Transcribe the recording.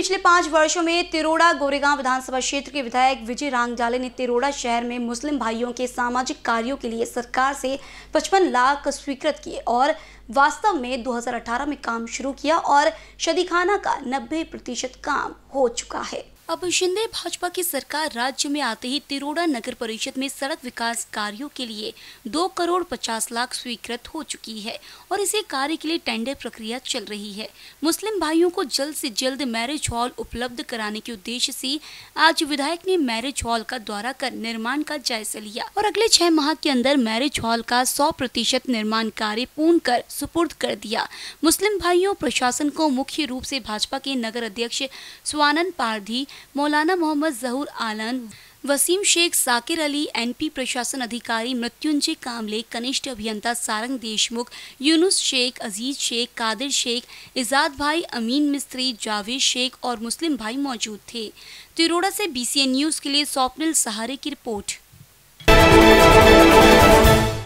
पिछले पांच वर्षों में तिरोड़ा गोरेगांव विधानसभा क्षेत्र के विधायक विजय रांगजाले ने तिरोड़ा शहर में मुस्लिम भाइयों के सामाजिक कार्यों के लिए सरकार से 55 लाख स्वीकृत किए और वास्तव में 2018 में काम शुरू किया और शदीखाना का 90 प्रतिशत काम हो चुका है अब शिंदे भाजपा की सरकार राज्य में आते ही तिरोड़ा नगर परिषद में सड़क विकास कार्यों के लिए दो करोड़ पचास लाख स्वीकृत हो चुकी है और इसे कार्य के लिए टेंडर प्रक्रिया चल रही है मुस्लिम भाइयों को जल्द से जल्द मैरिज हॉल उपलब्ध कराने के उद्देश्य से आज विधायक ने मैरिज हॉल का दौरा कर निर्माण का जायजा लिया और अगले छह माह के अंदर मैरिज हॉल का सौ प्रतिशत निर्माण कार्य पूर्ण कर सुपुर्द कर दिया मुस्लिम भाइयों प्रशासन को मुख्य रूप ऐसी भाजपा के नगर अध्यक्ष स्वानंद पारधी मौलाना मोहम्मद जहूर आलन वसीम शेख साकिर अली एनपी प्रशासन अधिकारी मृत्युंजय कामले कनिष्ठ अभियंता सारंग देशमुख यूनुस शेख अजीज शेख कादिर शेख इजाद भाई अमीन मिस्त्री जावेद शेख और मुस्लिम भाई मौजूद थे तिरोड़ा से बीसीएन न्यूज़ के लिए स्वप्निल सहारे की रिपोर्ट